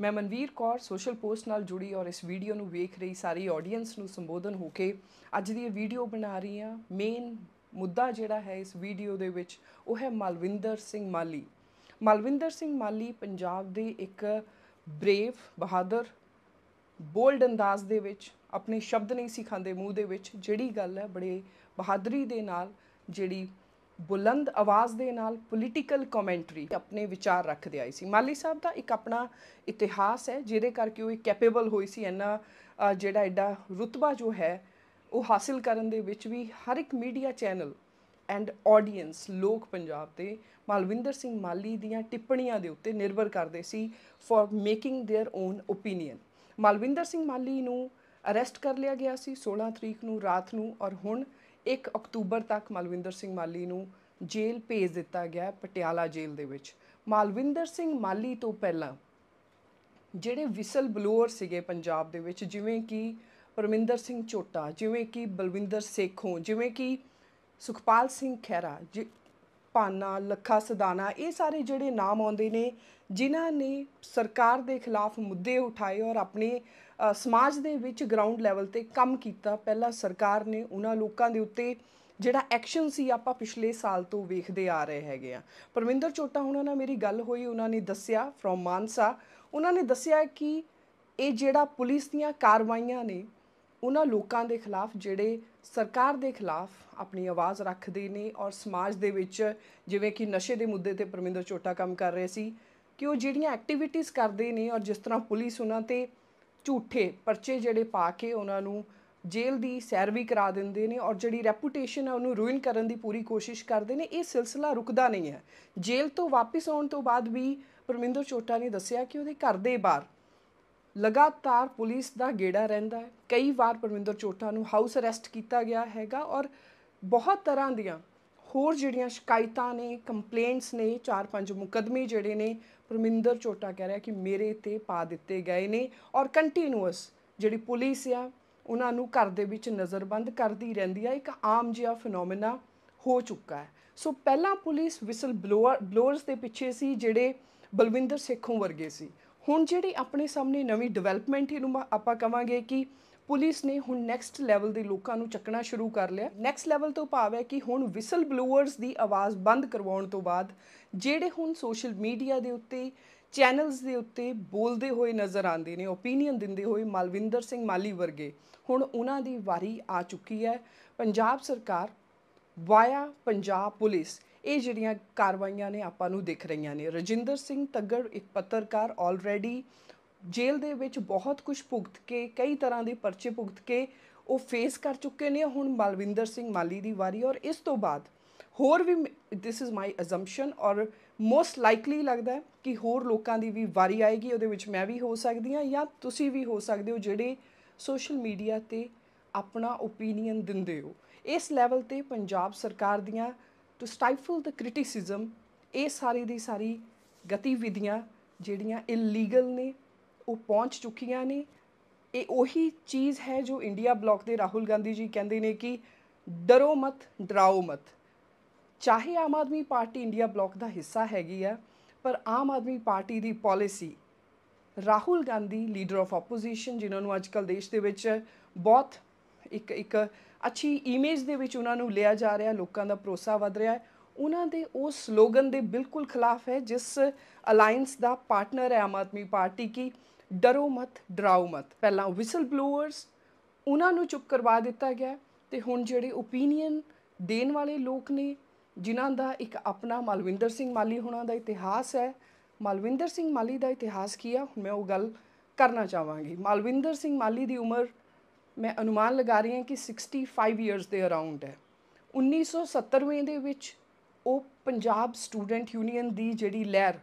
ਮੈਂ Manveer Kaur social post ਨਾਲ ਜੁੜੀ ਔਰ ਇਸ ਵੀਡੀਓ ਨੂੰ ਵੇਖ ਰਹੀ ਸਾਰੀ ਆਡੀਅנס ਨੂੰ ਸੰਬੋਧਨ ਹੋ ਕੇ ਅੱਜ ਦੀ ਇਹ ਵੀਡੀਓ ਬਣਾ ਰਹੀ ਹਾਂ ਮੇਨ ਮੁੱਦਾ ਜਿਹੜਾ ਹੈ ਇਸ ਵੀਡੀਓ ਦੇ ਵਿੱਚ ਉਹ ਹੈ ਮਲਵਿੰਦਰ ਸਿੰਘ ਮਾਲੀ ਮਲਵਿੰਦਰ ਸਿੰਘ ਮਾਲੀ ਪੰਜਾਬ ਦੇ ਇੱਕ ਬਰੇਵ ਬਹਾਦਰ ਬੋਲਡ ਅੰਦਾਜ਼ ਦੇ ਵਿੱਚ ਆਪਣੇ ਸ਼ਬਦ ਨਹੀਂ ਸਿਖਾਉਂਦੇ ਮੂੰਹ ਦੇ ਵਿੱਚ ਜਿਹੜੀ ਗੱਲ ਹੈ ਬੜੇ ਬਹਾਦਰੀ ਦੇ ਨਾਲ ਜਿਹੜੀ ਬੁਲੰਦ ਆਵਾਜ਼ ਦੇ ਨਾਲ ਪੋਲੀਟੀਕਲ ਕਮੈਂਟਰੀ ਆਪਣੇ ਵਿਚਾਰ ਰੱਖਦੇ ਆਏ ਸੀ ਮਾਲੀ ਸਾਹਿਬ ਦਾ ਇੱਕ ਆਪਣਾ ਇਤਿਹਾਸ ਹੈ ਜਿਹਦੇ ਕਰਕੇ ਉਹ ਕੈਪੇਬਲ ਹੋਈ ਸੀ ਇੰਨਾ ਜਿਹੜਾ ਐਡਾ ਰੁਤਬਾ ਜੋ ਹੈ ਉਹ ਹਾਸਿਲ ਕਰਨ ਦੇ ਵਿੱਚ ਵੀ ਹਰ ਇੱਕ ਮੀਡੀਆ ਚੈਨਲ ਐਂਡ ਆਡੀਅנס ਲੋਕ ਪੰਜਾਬ ਤੇ ਮਾਲਵਿੰਦਰ ਸਿੰਘ ਮਾਲੀ ਦੀਆਂ ਟਿੱਪਣੀਆਂ ਦੇ ਉੱਤੇ ਨਿਰਭਰ ਕਰਦੇ ਸੀ for making their own opinion Malwinder Singh Mali ਨੂੰ ਅਰੈਸਟ ਕਰ ਲਿਆ ਗਿਆ ਸੀ 16 ਤਰੀਕ ਨੂੰ ਰਾਤ ਨੂੰ ਔਰ ਹੁਣ 1 ਅਕਤੂਬਰ ਤੱਕ ਮਲਵਿੰਦਰ ਸਿੰਘ ਮਾਲੀ ਨੂੰ ਜੇਲ੍ਹ ਭੇਜ ਦਿੱਤਾ ਗਿਆ ਪਟਿਆਲਾ ਜੇਲ੍ਹ ਦੇ ਵਿੱਚ ਮਲਵਿੰਦਰ ਸਿੰਘ ਮਾਲੀ ਤੋਂ ਪਹਿਲਾਂ ਜਿਹੜੇ ਵਿਸਲ ਬਲੋਅਰ ਸੀਗੇ ਪੰਜਾਬ ਦੇ ਵਿੱਚ ਜਿਵੇਂ ਕਿ ਪਰਮਿੰਦਰ ਸਿੰਘ ਝੋਟਾ ਜਿਵੇਂ ਕਿ ਬਲਵਿੰਦਰ ਸੇਖੋਂ ਜਿਵੇਂ ਕਿ ਸੁਖਪਾਲ ਸਿੰਘ ਖਹਿਰਾ ਪਾਨਾ ਲੱਖਾ ਸਦਾਨਾ ਇਹ ਸਾਰੇ ਜਿਹੜੇ ਨਾਮ ਆਉਂਦੇ ਨੇ ਜਿਨ੍ਹਾਂ ਨੇ ਸਰਕਾਰ ਦੇ ਖਿਲਾਫ ਮੁੱਦੇ ਉਠਾਏ ਔਰ ਆਪਣੇ ਸਮਾਜ ਦੇ ਵਿੱਚ ਗਰਾਊਂਡ ਲੈਵਲ ਤੇ ਕੰਮ ਕੀਤਾ ਪਹਿਲਾਂ ਸਰਕਾਰ ਨੇ ਉਹਨਾਂ ਲੋਕਾਂ ਦੇ ਉੱਤੇ ਜਿਹੜਾ ਐਕਸ਼ਨ ਸੀ ਆਪਾਂ ਪਿਛਲੇ ਸਾਲ ਤੋਂ ਵੇਖਦੇ ਆ ਰਹੇ ਹੈਗੇ ਆ ਪਰਮਿੰਦਰ ਚੋਟਾ ਉਹਨਾਂ ਨਾਲ ਮੇਰੀ ਗੱਲ ਹੋਈ ਉਹਨਾਂ ਨੇ ਦੱਸਿਆ ਫਰੋਮ ਮਾਨਸਾ ਉਹਨਾਂ ਨੇ ਦੱਸਿਆ ਕਿ ਇਹ ਜਿਹੜਾ ਪੁਲਿਸ ਦੀਆਂ ਕਾਰਵਾਈਆਂ ਨੇ ਉਹਨਾਂ ਲੋਕਾਂ ਦੇ ਖਿਲਾਫ ਜਿਹੜੇ ਸਰਕਾਰ ਦੇ ਖਿਲਾਫ ਆਪਣੀ ਆਵਾਜ਼ ਰੱਖਦੇ ਨੇ ਔਰ ਸਮਾਜ ਦੇ ਵਿੱਚ ਜਿਵੇਂ ਕਿ ਨਸ਼ੇ ਦੇ ਮੁੱਦੇ ਤੇ ਪਰਮਿੰਦਰ ਚੋਟਾ ਕੰਮ ਕਰ ਰਹੇ ਸੀ ਕਿ ਉਹ ਜਿਹੜੀਆਂ ਐਕਟੀਵਿਟੀਆਂ ਕਰਦੇ ਨੇ ਔਰ ਜਿਸ ਤਰ੍ਹਾਂ ਪੁਲਿਸ ਉਹਨਾਂ ਤੇ ਝੂਠੇ ਪਰਚੇ ਜਿਹੜੇ ਪਾ ਕੇ ਉਹਨਾਂ ਨੂੰ ਜੇਲ੍ਹ ਦੀ ਸੈਰ ਵੀ ਕਰਾ ਦਿੰਦੇ ਨੇ ਔਰ ਜਿਹੜੀ ਰੈਪੂਟੇਸ਼ਨ ਹੈ ਉਹਨੂੰ ਰੂਇਨ ਕਰਨ ਦੀ ਪੂਰੀ ਕੋਸ਼ਿਸ਼ ਕਰਦੇ ਨੇ ਇਹ ਸਿਲਸਿਲਾ ਰੁਕਦਾ ਨਹੀਂ ਹੈ ਜੇਲ੍ਹ ਤੋਂ ਵਾਪਸ ਆਉਣ ਤੋਂ ਬਾਅਦ ਵੀ ਪਰਮਿੰਦਰ ਚੋਟਾ ਨੇ ਦੱਸਿਆ ਕਿ ਉਹਦੇ ਘਰ ਦੇ ਬਾਹਰ ਲਗਾਤਾਰ ਪੁਲਿਸ ਦਾ ਗੇੜਾ ਰਹਿੰਦਾ ਹੈ ਕਈ ਵਾਰ ਪਰਮਿੰਦਰ ਚੋਟਾ ਨੂੰ ਹਾਊਸ ਅਰੈਸਟ ਕੀਤਾ ਗਿਆ ਹੈਗਾ ਔਰ ਬਹੁਤ ਤਰ੍ਹਾਂ ਦੀਆਂ ਹੋਰ ਜਿਹੜੀਆਂ ਸ਼ਿਕਾਇਤਾਂ ਨੇ ਕੰਪਲੇਂਟਸ ਨੇ ਚਾਰ ਪੰਜ ਮੁਕਦਮੇ ਜਿਹੜੇ ਨੇ ਪਰਮਿੰਦਰ ਚੋਟਾ ਕਹਿ ਰਿਹਾ ਕਿ ਮੇਰੇ ਤੇ ਪਾ ਦਿੱਤੇ ਗਏ ਨੇ ਔਰ ਕੰਟੀਨਿਊਸ ਜਿਹੜੀ ਪੁਲਿਸ ਆ ਉਹਨਾਂ ਨੂੰ ਘਰ ਦੇ ਵਿੱਚ ਨਜ਼ਰਬੰਦ ਕਰਦੀ ਰਹਿੰਦੀ ਆ ਇੱਕ ਆਮ ਜਿਹਾ ਫੀਨੋਮੀਨਾ ਹੋ ਚੁੱਕਾ ਹੈ ਸੋ ਪਹਿਲਾਂ ਪੁਲਿਸ ਵਿਸਲ ਬਲੋਅਰ ਬਲੋਅਰਸ ਦੇ ਪਿੱਛੇ ਸੀ ਜਿਹੜੇ ਬਲਵਿੰਦਰ ਸੇਖੋਂ ਵਰਗੇ ਸੀ ਹੁਣ ਜਿਹੜੀ ਆਪਣੇ ਸਾਹਮਣੇ ਨਵੀਂ ਡਿਵੈਲਪਮੈਂਟ ਇਹਨੂੰ ਆਪਾਂ ਕਵਾਂਗੇ ਕਿ ਪੁਲਿਸ ਨੇ ਹੁਣ ਨੈਕਸਟ ਲੈਵਲ ਦੇ ਲੋਕਾਂ ਨੂੰ ਚੱਕਣਾ ਸ਼ੁਰੂ ਕਰ ਲਿਆ ਨੈਕਸਟ ਲੈਵਲ ਤੋਂ ਭਾਵ ਹੈ ਕਿ ਹੁਣ ਵਿਸਲ ਬਲੂਅਰਸ ਦੀ ਆਵਾਜ਼ ਬੰਦ ਕਰਵਾਉਣ ਤੋਂ ਬਾਅਦ ਜਿਹੜੇ ਹੁਣ ਸੋਸ਼ਲ ਮੀਡੀਆ ਦੇ ਉੱਤੇ ਚੈਨਲਸ ਦੇ ਉੱਤੇ ਬੋਲਦੇ ਹੋਏ ਨਜ਼ਰ ਆਉਂਦੇ ਨੇ ਓਪੀਨੀਅਨ ਦਿੰਦੇ ਹੋਏ ਮਲਵਿੰਦਰ ਸਿੰਘ ਮਾਲੀ ਵਰਗੇ ਹੁਣ ਉਹਨਾਂ ਦੀ ਵਾਰੀ ਆ ਚੁੱਕੀ ਹੈ ਪੰਜਾਬ ਸਰਕਾਰ ਵਾਇਆ ਪੰਜਾਬ ਪੁਲਿਸ ਇਹ ਜਿਹੜੀਆਂ ਕਾਰਵਾਈਆਂ ਨੇ ਆਪਾਂ ਨੂੰ ਦਿਖ ਰਹੀਆਂ ਨੇ ਰਜਿੰਦਰ ਸਿੰਘ ਤੱਗੜ ਇੱਕ ਪੱਤਰਕਾਰ ਆਲਰੇਡੀ ਜੇਲ੍ਹ ਦੇ ਵਿੱਚ ਬਹੁਤ ਕੁਝ ਭੁਗਤ ਕੇ ਕਈ ਤਰ੍ਹਾਂ ਦੇ ਪਰਚੇ ਭੁਗਤ ਕੇ ਉਹ ਫੇਸ ਕਰ ਚੁੱਕੇ ਨੇ ਹੁਣ ਬਲਵਿੰਦਰ ਸਿੰਘ ਮਾਲੀ ਦੀ ਵਾਰੀ ਔਰ ਇਸ ਤੋਂ ਬਾਅਦ ਹੋਰ ਵੀ ਥਿਸ ਇਜ਼ ਮਾਈ ਅਸੰਪਸ਼ਨ ਔਰ ਮੋਸਟ ਲਾਈਕਲੀ ਲੱਗਦਾ ਹੈ ਕਿ ਹੋਰ ਲੋਕਾਂ ਦੀ ਵੀ ਵਾਰੀ ਆਏਗੀ ਉਹਦੇ ਵਿੱਚ ਮੈਂ ਵੀ ਹੋ ਸਕਦੀ ਹਾਂ ਜਾਂ ਤੁਸੀਂ ਵੀ ਹੋ ਸਕਦੇ ਹੋ ਜਿਹੜੇ ਸੋਸ਼ਲ ਮੀਡੀਆ ਤੇ ਆਪਣਾ ਓਪੀਨੀਅਨ ਦਿੰਦੇ ਹੋ ਇਸ ਲੈਵਲ ਤੇ ਪੰਜਾਬ ਸਰਕਾਰ ਦੀਆਂ ਟੂ ਸਟਾਈਫਲ ਦ ਕ੍ਰਿਟਿਸਿਜ਼ਮ ਇਹ ਸਾਰੀ ਦੀ ਸਾਰੀ ਗਤੀਵਿਧੀਆਂ ਜਿਹੜੀਆਂ ਇਲੀਗਲ ਨੇ ਉਹ ਪਹੁੰਚ ਚੁੱਕੀਆਂ ਨੇ ਇਹ ਉਹੀ ਚੀਜ਼ ਹੈ ਜੋ ਇੰਡੀਆ ਬਲੌਕ ਦੇ ਰਾਹੁਲ ਗਾਂਧੀ ਜੀ ਕਹਿੰਦੇ ਨੇ ਕਿ ਡਰੋ ਮਤ ਡਰਾਓ ਮਤ ਚਾਹੇ Aam Aadmi party India bloc ਦਾ ਹਿੱਸਾ ਹੈਗੀ ਆ ਪਰ ਆਮ ਆਦਮੀ ਪਾਰਟੀ ਦੀ policy Rahul Gandhi leader of opposition ਜਿਨ੍ਹਾਂ ਨੂੰ ਅੱਜਕੱਲ ਦੇਸ਼ ਦੇ ਵਿੱਚ ਬਹੁਤ ਇੱਕ ਇੱਕ ਅੱਛੀ ਇਮੇਜ ਦੇ ਵਿੱਚ ਉਹਨਾਂ ਨੂੰ ਲਿਆ ਜਾ ਰਿਹਾ ਲੋਕਾਂ ਦਾ ਭਰੋਸਾ ਵਧ ਰਿਹਾ ਹੈ ਉਹਨਾਂ ਦੇ ਉਹ ਸਲੋਗਨ ਦੇ ਬਿਲਕੁਲ ਖਿਲਾਫ ਹੈ ਜਿਸ ਅਲਾਈਅੰਸ ਦਾ ਪਾਰਟਨਰ ਹੈ ਆਮ ਆਦਮੀ ਪਾਰਟੀ ਕੀ ਡਰੋ ਮਤ ਡਰਾਓ ਮਤ ਪਹਿਲਾਂ ਵਿਸਲ ਬਲੋਅਰਸ ਉਹਨਾਂ ਨੂੰ ਚੁੱਪ ਕਰਵਾ ਦਿੱਤਾ ਗਿਆ ਤੇ ਹੁਣ ਜਿਹੜੇ ਓਪੀਨੀਅਨ ਦੇਣ ਵਾਲੇ ਲੋਕ ਨੇ ਜਿਨ੍ਹਾਂ ਦਾ ਇੱਕ ਆਪਣਾ ਮਲਵਿੰਦਰ ਸਿੰਘ ਮਾਲੀ ਹੋਣਾ ਦਾ ਇਤਿਹਾਸ ਹੈ ਮਲਵਿੰਦਰ ਸਿੰਘ ਮਾਲੀ ਦਾ ਇਤਿਹਾਸ ਕੀ ਆ ਮੈਂ ਉਹ ਗੱਲ ਕਰਨਾ ਚਾਹਾਂਗੀ ਮਲਵਿੰਦਰ ਸਿੰਘ ਮਾਲੀ ਦੀ ਉਮਰ ਮੈਂ ਅਨੁਮਾਨ ਲਗਾ ਰਹੀ ਹਾਂ ਕਿ 65 ਇਅਰਸ ਦੇ ਅਰਾਊਂਡ ਹੈ 1970ਵੇਂ ਦੇ ਵਿੱਚ ਉਹ ਪੰਜਾਬ ਸਟੂਡੈਂਟ ਯੂਨੀਅਨ ਦੀ ਜਿਹੜੀ ਲਹਿਰ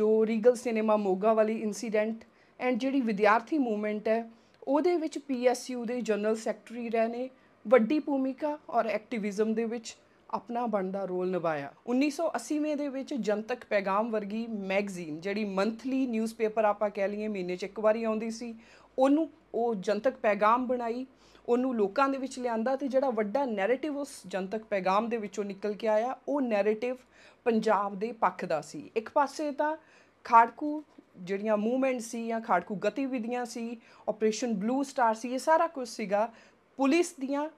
ਜੋ ਰੀਗਲ ਸਿਨੇਮਾ ਮੋਗਾ ਵਾਲੀ ਇਨਸੀਡੈਂਟ ਐਂਡ ਜਿਹੜੀ ਵਿਦਿਆਰਥੀ ਮੂਵਮੈਂਟ ਹੈ ਉਹਦੇ ਵਿੱਚ ਪੀਐਸਯੂ ਦੇ ਜਨਰਲ ਸੈਕਟਰੀ ਰਹੇ ਨੇ ਵੱਡੀ ਭੂਮਿਕਾ ਔਰ ਐਕਟਿਵਿਜ਼ਮ ਦੇ ਵਿੱਚ ਆਪਣਾ ਬਣਦਾ ਰੋਲ ਨਿਭਾਇਆ 1980ਵੇਂ ਦੇ ਵਿੱਚ ਜਨਤਕ ਪੈਗਾਮ ਵਰਗੀ ਮੈਗਜ਼ੀਨ ਜਿਹੜੀ ਮੰਥਲੀ ਨਿਊਜ਼ਪੇਪਰ ਆਪਾਂ ਕਹਿ ਲਈਏ ਮਹੀਨੇ 'ਚ ਇੱਕ ਵਾਰੀ ਆਉਂਦੀ ਸੀ ਉਹਨੂੰ ਉਹ ਜਨਤਕ ਪੈਗਾਮ ਬਣਾਈ ਉਹਨੂੰ ਲੋਕਾਂ ਦੇ ਵਿੱਚ ਲਿਆਂਦਾ ਤੇ ਜਿਹੜਾ ਵੱਡਾ ਨੈਰੇਟਿਵ ਉਸ ਜਨਤਕ ਪੈਗਾਮ ਦੇ ਵਿੱਚੋਂ ਨਿਕਲ ਕੇ ਆਇਆ ਉਹ ਨੈਰੇਟਿਵ ਪੰਜਾਬ ਦੇ ਪੱਖ ਦਾ ਸੀ ਇੱਕ ਪਾਸੇ ਤਾਂ ਖਾੜਕੂ ਜਿਹੜੀਆਂ ਮੂਵਮੈਂਟ ਸੀ ਜਾਂ ਖਾੜਕੂ ਗਤੀਵਿਧੀਆਂ ਸੀ ਆਪਰੇਸ਼ਨ ਬਲੂ ਸਟਾਰ ਸੀ ਇਹ ਸਾਰਾ ਕੁਝ ਸੀਗਾ ਪੁਲਿਸ ਦੀਆਂ